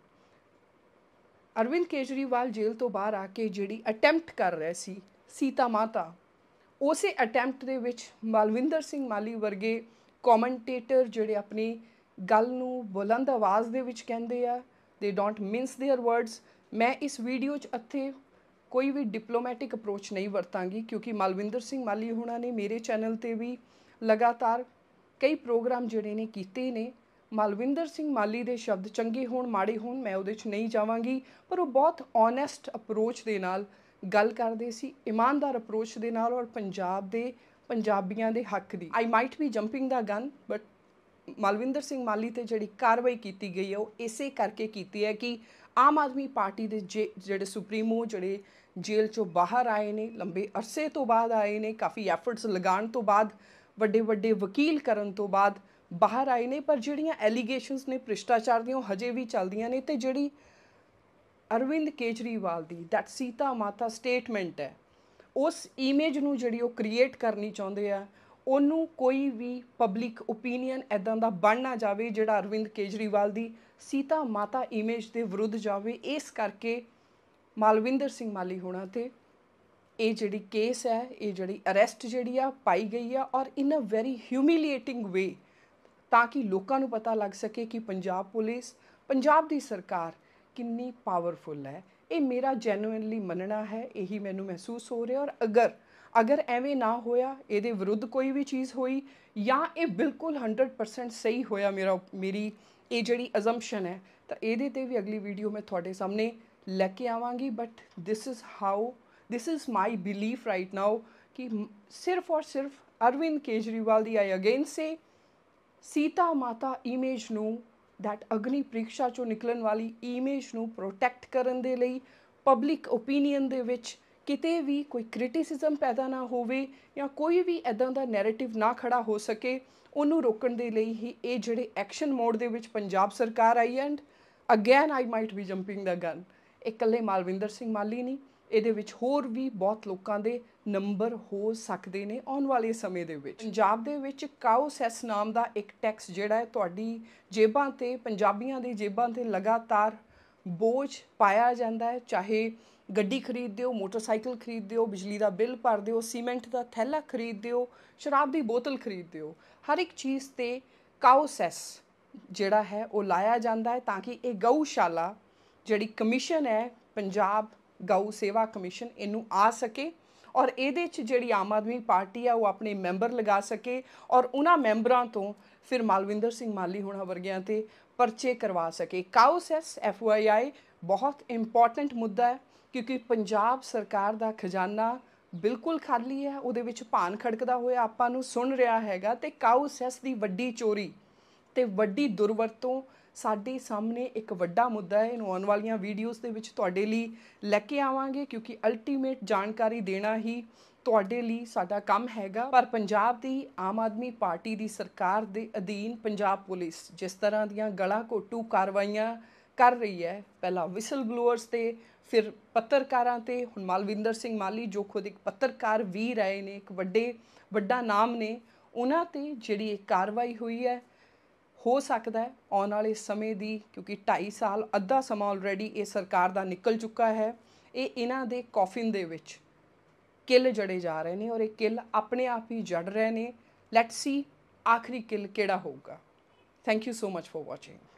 ਅਰਵਿੰਦ ਕੇਜਰੀਵਾਲ ਜੇਲ੍ਹ ਤੋਂ ਬਾਹਰ ਆ ਕੇ ਜਿਹੜੀ ਅਟੈਂਪਟ ਕਰ ਰਿਹਾ ਸੀ ਸੀਤਾ ਮਾਤਾ ਉਸੇ ਅਟੈਂਪਟ ਦੇ ਵਿੱਚ ਮਲਵਿੰਦਰ ਸਿੰਘ ਮਾਲੀ ਵਰਗੇ ਕਮੈਂਟੇਟਰ ਜਿਹੜੇ ਆਪਣੀ ਗੱਲ ਨੂੰ ਬੁਲੰਦ ਆਵਾਜ਼ ਦੇ ਵਿੱਚ ਕਹਿੰਦੇ ਆ ਦੇ ਡੋਨਟ ਮਿੰਸ देयर ਵਰਡਸ ਮੈਂ ਇਸ ਵੀਡੀਓ 'ਚ ਅੱਥੇ ਕੋਈ ਵੀ ਡਿਪਲੋਮੈਟਿਕ ਅਪਰੋਚ ਨਹੀਂ ਵਰਤਾਂਗੀ ਕਿਉਂਕਿ ਮਲਵਿੰਦਰ ਸਿੰਘ ਮਾਲੀ ਹੁਣਾਂ ਨੇ ਮੇਰੇ ਚੈਨਲ ਤੇ ਵੀ ਲਗਾਤਾਰ ਕਈ ਪ੍ਰੋਗਰਾਮ ਜਿਹੜੇ ਨੇ ਕੀਤੇ ਨੇ ਮਲਵਿੰਦਰ ਸਿੰਘ ਮਾਲੀ ਦੇ ਸ਼ਬਦ ਚੰਗੇ ਹੋਣ ਮਾੜੇ ਹੋਣ ਮੈਂ ਉਹਦੇ 'ਚ ਨਹੀਂ ਜਾਵਾਂਗੀ ਪਰ ਉਹ ਬਹੁਤ ਓਨੈਸਟ ਅਪਰੋਚ ਦੇ ਨਾਲ ਗੱਲ ਕਰਦੇ ਸੀ ਇਮਾਨਦਾਰ ਅਪਰੋਚ ਦੇ ਨਾਲ ਔਰ ਪੰਜਾਬ ਦੇ ਪੰਜਾਬੀਆਂ ਦੇ ਹੱਕ ਦੀ I might be jumping the gun but Malwinder Singh Mali ਤੇ ਜਿਹੜੀ ਕਾਰਵਾਈ ਕੀਤੀ ਗਈ ਹੈ ਉਹ ਇਸੇ ਕਰਕੇ ਕੀਤੀ ਹੈ ਕਿ ਆਮ ਆਦਮੀ ਪਾਰਟੀ ਦੇ ਜਿਹੜੇ ਸੁਪਰੀਮੋ ਜਿਹੜੇ ਜੇਲ੍ਹ ਚੋਂ ਬਾਹਰ ਆਏ ਨੇ ਲੰਬੇ ਅਰਸੇ ਤੋਂ ਬਾਅਦ ਆਏ ਨੇ ਕਾਫੀ ਐਫਰਟਸ ਲਗਾਉਣ ਤੋਂ ਬਾਅਦ ਵੱਡੇ ਵੱਡੇ ਵਕੀਲ ਕਰਨ ਤੋਂ ਬਾਅਦ ਬਾਹਰ ਆਏ ਨੇ ਪਰ ਜਿਹੜੀਆਂ ਐਲੀਗੇਸ਼ਨਸ ਨੇ ਭ੍ਰਿਸ਼ਟਾਚਾਰ ਦੀਆਂ ਹਜੇ ਵੀ ਚੱਲਦੀਆਂ ਨੇ ਤੇ ਜਿਹੜੀ ਅਰਵਿੰਦ ਕੇਜਰੀਵਾਲ ਦੀ ਦੈਟ ਸੀਤਾ ਮਾਤਾ ਸਟੇਟਮੈਂਟ ਹੈ ਉਸ ਇਮੇਜ ਨੂੰ ਜਿਹੜੀ ਉਹ ਕ੍ਰੀਏਟ ਕਰਨੀ ਚਾਹੁੰਦੇ ਆ ਉਹਨੂੰ ਕੋਈ ਵੀ ਪਬਲਿਕ ਓਪੀਨੀਅਨ ਐਦਾਂ ਦਾ ਬਣ ਨਾ ਜਾਵੇ ਜਿਹੜਾ ਅਰਵਿੰਦ ਕੇਜਰੀਵਾਲ ਦੀ ਸੀਤਾ ਮਾਤਾ ਇਮੇਜ ਦੇ ਵਿਰੁੱਧ ਜਾਵੇ ਇਸ ਕਰਕੇ ਮਾਲਵਿੰਦਰ ਸਿੰਘ ਮਾਲੀ ਹੋਣਾ ਤੇ ਇਹ ਜਿਹੜੀ ਕੇਸ ਹੈ ਇਹ ਜਿਹੜੀ ਅਰੈਸਟ ਜਿਹੜੀ ਆ ਪਾਈ ਗਈ ਆ ਔਰ ਇਨ ਅ ਵੈਰੀ ਹਿਊਮਿਲੀਏਟਿੰਗ ਵੇ ਤਾਂ ਕਿ ਲੋਕਾਂ ਨੂੰ ਪਤਾ ਲੱਗ ਸਕੇ ਕਿ ਪੰਜਾਬ ਪੁਲਿਸ ਪੰਜਾਬ ਦੀ ਸਰਕਾਰ ਕਿੰਨੀ ਪਾਵਰਫੁਲ ਹੈ ਇਹ ਮੇਰਾ ਜੈਨੂਇਨਲੀ ਮੰਨਣਾ ਹੈ ਇਹੀ ਮੈਨੂੰ ਮਹਿਸੂਸ ਹੋ ਰਿਹਾ ਔਰ ਅਗਰ ਅਗਰ ਐਵੇਂ ਨਾ ਹੋਇਆ ਇਹਦੇ ਵਿਰੁੱਧ ਕੋਈ ਵੀ ਚੀਜ਼ ਹੋਈ ਜਾਂ ਇਹ ਬਿਲਕੁਲ 100% ਸਹੀ ਹੋਇਆ ਮੇਰਾ ਮੇਰੀ ਇਹ ਜਿਹੜੀ ਅਜ਼ੰਪਸ਼ਨ ਹੈ ਤਾਂ ਇਹਦੇ ਤੇ ਵੀ ਅਗਲੀ ਵੀਡੀਓ ਮੈਂ ਤੁਹਾਡੇ ਸਾਹਮਣੇ ਲੈ ਕੇ ਆਵਾਂਗੀ but this is how this is my belief right now ਕਿ ਸਿਰਫ ਔਰ ਸਿਰਫ ਅਰਵਿੰਦ ਕੇਜਰੀਵਾਲ ਦੀ I again say Sita Mata image ਨੂੰ ਥੈਟ ਅਗਨੀ ਪ੍ਰੀਖਿਆ ਚੋਂ ਨਿਕਲਣ ਵਾਲੀ ਇਮੇਜ ਨੂੰ ਪ੍ਰੋਟੈਕਟ ਕਰਨ ਦੇ ਲਈ ਪਬਲਿਕ ਓਪੀਨੀਅਨ ਦੇ ਵਿੱਚ ਕਿਤੇ ਵੀ ਕੋਈ ਕ੍ਰਿਟਿਸਿਜ਼ਮ ਪੈਦਾ ਨਾ ਹੋਵੇ ਜਾਂ ਕੋਈ ਵੀ ਐਦਾਂ ਦਾ ਨੈਰੇਟਿਵ ਨਾ ਖੜਾ ਹੋ ਸਕੇ ਉਹਨੂੰ ਰੋਕਣ ਦੇ ਲਈ ਹੀ ਇਹ ਜਿਹੜੇ ਐਕਸ਼ਨ ਮੋਡ ਦੇ ਵਿੱਚ ਪੰਜਾਬ ਸਰਕਾਰ I and again I might be jumping the gun ਇਕੱਲੇ ਮਾਲਵਿੰਦਰ ਸਿੰਘ ਮਾਲੀ ਨਹੀਂ ਇਹਦੇ ਵਿੱਚ ਹੋਰ ਵੀ ਬਹੁਤ ਲੋਕਾਂ ਦੇ ਨੰਬਰ ਹੋ ਸਕਦੇ ਨੇ ਆਉਣ ਵਾਲੇ ਸਮੇਂ ਦੇ ਵਿੱਚ ਪੰਜਾਬ ਦੇ ਵਿੱਚ ਕਾਉਸੈਸ ਨਾਮ ਦਾ ਇੱਕ ਟੈਕਸ ਜਿਹੜਾ ਹੈ ਤੁਹਾਡੀ ਜੇਬਾਂ ਤੇ ਪੰਜਾਬੀਆਂ ਦੀ ਜੇਬਾਂ ਤੇ ਲਗਾਤਾਰ ਬੋਝ ਪਾਇਆ ਜਾਂਦਾ ਹੈ ਚਾਹੇ ਗੱਡੀ ਖਰੀਦ ਦਿਓ ਮੋਟਰਸਾਈਕਲ ਖਰੀਦ ਦਿਓ ਬਿਜਲੀ ਦਾ ਬਿੱਲ ਭਰ ਦਿਓ ਸੀਮੈਂਟ ਦਾ ਥੈਲਾ ਖਰੀਦ ਦਿਓ ਸ਼ਰਾਬ ਦੀ ਬੋਤਲ ਖਰੀਦ ਦਿਓ ਹਰ ਇੱਕ ਚੀਜ਼ ਤੇ ਕਾਉਸੈਸ ਜਿਹੜਾ ਹੈ ਉਹ ਲਾਇਆ ਜਾਂਦਾ ਹੈ ਤਾਂ ਕਿ ਇਹ ਗਊਸ਼ਾਲਾ ਜਿਹੜੀ ਕਮਿਸ਼ਨ ਹੈ ਪੰਜਾਬ ਗਊ ਸੇਵਾ ਕਮਿਸ਼ਨ ਇਹਨੂੰ ਆ ਸਕੇ ਔਰ ਇਹਦੇ 'ਚ ਜਿਹੜੀ ਆਮ ਆਦਮੀ ਪਾਰਟੀ ਆ ਉਹ ਆਪਣੇ ਮੈਂਬਰ ਲਗਾ ਸਕੇ ਔਰ ਉਹਨਾਂ ਮੈਂਬਰਾਂ ਤੋਂ ਫਿਰ ਮਾਲਵਿੰਦਰ ਸਿੰਘ ਮਾਲੀ ਹੋਣਾ ਵਰਗਿਆਂ ਤੇ ਪਰਚੇ ਕਰਵਾ ਸਕੇ ਕਾਉਸੈਸ ਐਫ ਆਈ ਆਈ ਬਹੁਤ ਇੰਪੋਰਟੈਂਟ ਮੁੱਦਾ ਹੈ ਕਿਉਂਕਿ ਪੰਜਾਬ ਸਰਕਾਰ ਦਾ ਖਜ਼ਾਨਾ ਬਿਲਕੁਲ ਖਾਲੀ ਹੈ ਉਹਦੇ ਵਿੱਚ ਭਾਨ ਖੜਕਦਾ ਹੋਇਆ ਆਪਾਂ ਨੂੰ ਸੁਣ ਰਿਹਾ ਹੈਗਾ ਤੇ ਕਾਉ ਸੈਸ ਦੀ ਵੱਡੀ ਚੋਰੀ ਤੇ ਵੱਡੀ ਦੁਰਵਰਤੋਂ ਸਾਡੇ ਸਾਹਮਣੇ ਇੱਕ ਵੱਡਾ ਮੁੱਦਾ ਹੈ ਇਹਨੂੰ ਆਉਣ ਵਾਲੀਆਂ ਵੀਡੀਓਜ਼ ਦੇ ਵਿੱਚ ਤੁਹਾਡੇ ਲਈ ਲੈ ਕੇ ਆਵਾਂਗੇ ਕਿਉਂਕਿ ਅਲਟੀਮੇਟ ਜਾਣਕਾਰੀ ਦੇਣਾ ਹੀ ਤੁਹਾਡੇ ਲਈ ਸਾਡਾ ਕੰਮ ਹੈਗਾ ਪਰ ਪੰਜਾਬ ਦੀ ਆਮ ਆਦਮੀ ਪਾਰਟੀ ਦੀ ਸਰਕਾਰ ਦੇ ਅਧੀਨ ਪੰਜਾਬ ਪੁਲਿਸ ਜਿਸ ਤਰ੍ਹਾਂ ਦੀਆਂ ਗਲਾ ਘੋਟੂ ਕਾਰਵਾਈਆਂ ਕਰ ਰਹੀ ਹੈ ਪਹਿਲਾਂ ਵਿਸਲ ਬਲੋਅਰਸ ਤੇ ਫਿਰ ਪੱਤਰਕਾਰਾਂ ਤੇ ਹੁਣ ਮਾਲਵਿੰਦਰ ਸਿੰਘ ਮਾਲੀ ਜੋ ਖੁਦ ਇੱਕ ਪੱਤਰਕਾਰ ਵੀ ਰਹੇ ਨੇ ਇੱਕ ਵੱਡੇ ਵੱਡਾ ਨਾਮ ਨੇ ਉਹਨਾਂ ਤੇ ਜਿਹੜੀ ਇਹ ਕਾਰਵਾਈ ਹੋਈ ਹੈ ਹੋ ਸਕਦਾ ਹੈ ਆਉਣ ਵਾਲੇ ਸਮੇਂ ਦੀ ਕਿਉਂਕਿ 2.5 ਸਾਲ ਅੱਧਾ ਸਮਾਂ ਆਲਰੇਡੀ ਇਹ ਸਰਕਾਰ ਦਾ ਨਿਕਲ ਚੁੱਕਾ ਹੈ ਇਹ ਇਹਨਾਂ ਦੇ ਕਾਫਿਨ ਦੇ ਵਿੱਚ ਕਿੱਲ ਜੜੇ ਜਾ ਰਹੇ ਨੇ ਔਰ ਇਹ ਕਿੱਲ ਆਪਣੇ ਆਪ ਹੀ ਜੜ ਰਹੇ ਨੇ ਲੈਟਸ ਸੀ ਆਖਰੀ ਕਿੱਲ ਕਿਹੜਾ ਹੋਊਗਾ thank you so much for watching